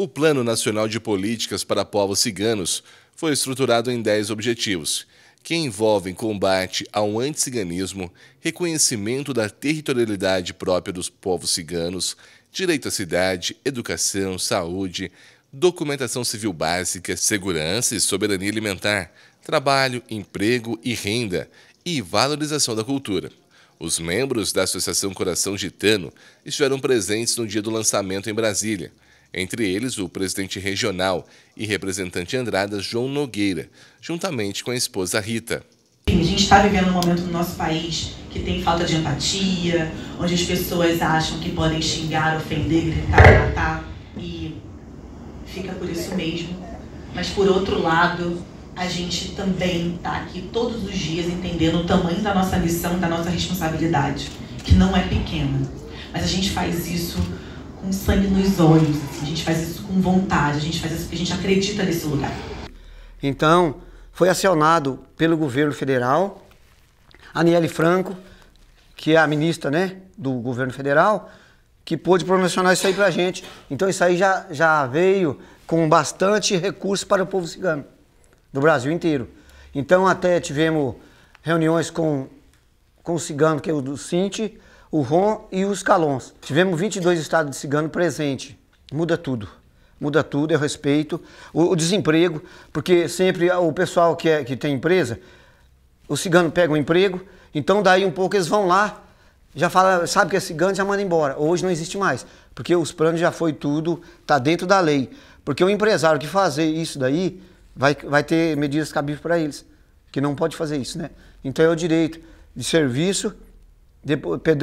O Plano Nacional de Políticas para Povos Ciganos foi estruturado em 10 objetivos, que envolvem combate ao anticiganismo, reconhecimento da territorialidade própria dos povos ciganos, direito à cidade, educação, saúde, documentação civil básica, segurança e soberania alimentar, trabalho, emprego e renda e valorização da cultura. Os membros da Associação Coração Gitano estiveram presentes no dia do lançamento em Brasília entre eles o presidente regional e representante Andradas, João Nogueira, juntamente com a esposa Rita. A gente está vivendo um momento no nosso país que tem falta de empatia, onde as pessoas acham que podem xingar, ofender, gritar, matar e fica por isso mesmo. Mas por outro lado, a gente também está aqui todos os dias entendendo o tamanho da nossa missão, da nossa responsabilidade, que não é pequena. Mas a gente faz isso com sangue nos olhos. Assim. A gente faz isso com vontade, a gente faz isso porque a gente acredita nesse lugar. Então, foi acionado pelo governo federal, Aniele Franco, que é a ministra né, do governo federal, que pôde promocionar isso aí para a gente. Então, isso aí já, já veio com bastante recurso para o povo cigano, do Brasil inteiro. Então, até tivemos reuniões com, com o cigano, que é o do Cinti, o ron e os calons. Tivemos 22 estados de cigano presente. Muda tudo. Muda tudo, é respeito. O, o, desemprego, porque sempre o pessoal que, é, que tem empresa, o cigano pega um emprego, então daí um pouco eles vão lá, já fala, sabe que é cigano, já manda embora. Hoje não existe mais, porque os planos já foi tudo, tá dentro da lei. Porque o empresário que fazer isso daí vai, vai ter medidas cabíveis para eles, que não pode fazer isso, né? Então é o direito de serviço de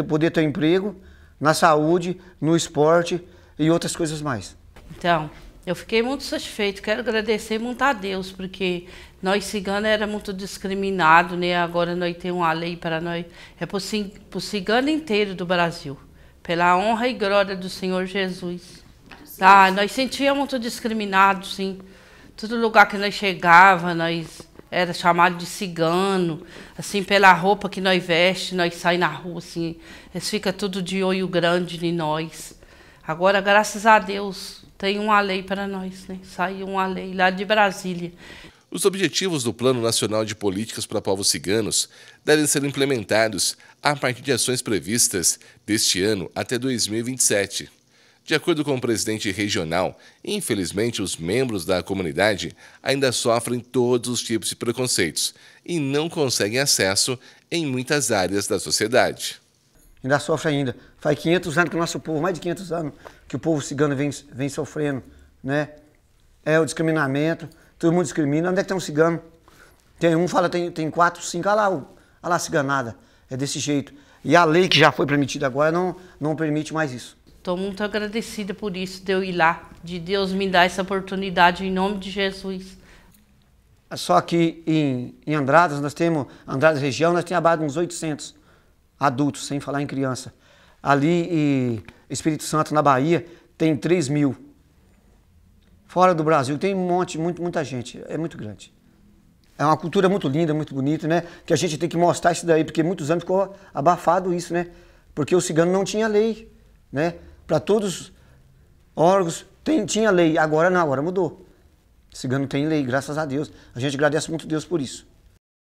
poder ter um emprego, na saúde, no esporte e outras coisas mais. Então, eu fiquei muito satisfeito. Quero agradecer muito a Deus, porque nós ciganos era muito discriminado, né? Agora nós temos uma lei para nós. É para o cigano inteiro do Brasil, pela honra e glória do Senhor Jesus. Tá? Nós sentíamos muito discriminados, sim. Todo lugar que nós chegava, nós era chamado de cigano, assim, pela roupa que nós veste, nós saímos na rua, assim, eles ficam tudo de olho grande em nós. Agora, graças a Deus, tem uma lei para nós, né? Saiu uma lei lá de Brasília. Os objetivos do Plano Nacional de Políticas para Povos Ciganos devem ser implementados a partir de ações previstas deste ano até 2027. De acordo com o presidente regional, infelizmente os membros da comunidade ainda sofrem todos os tipos de preconceitos e não conseguem acesso em muitas áreas da sociedade. Ainda sofre ainda. Faz 500 anos que o nosso povo, mais de 500 anos, que o povo cigano vem, vem sofrendo, né? É o discriminamento, todo mundo discrimina. Onde é que tem um cigano? Tem um, fala, tem, tem quatro, cinco, olha lá, olha lá a ciganada. É desse jeito. E a lei que já foi permitida agora não, não permite mais isso. Estou muito agradecida por isso, de eu ir lá, de Deus me dar essa oportunidade, em nome de Jesus. É só que em, em Andradas, nós temos, Andradas região, nós temos abaixo de uns 800 adultos, sem falar em criança. Ali e Espírito Santo, na Bahia, tem 3 mil. Fora do Brasil, tem um monte, muito, muita gente, é muito grande. É uma cultura muito linda, muito bonita, né? Que a gente tem que mostrar isso daí, porque muitos anos ficou abafado isso, né? Porque o cigano não tinha lei, né? para todos os órgãos. Tem, tinha lei, agora não, agora mudou. Cigano tem lei, graças a Deus. A gente agradece muito a Deus por isso.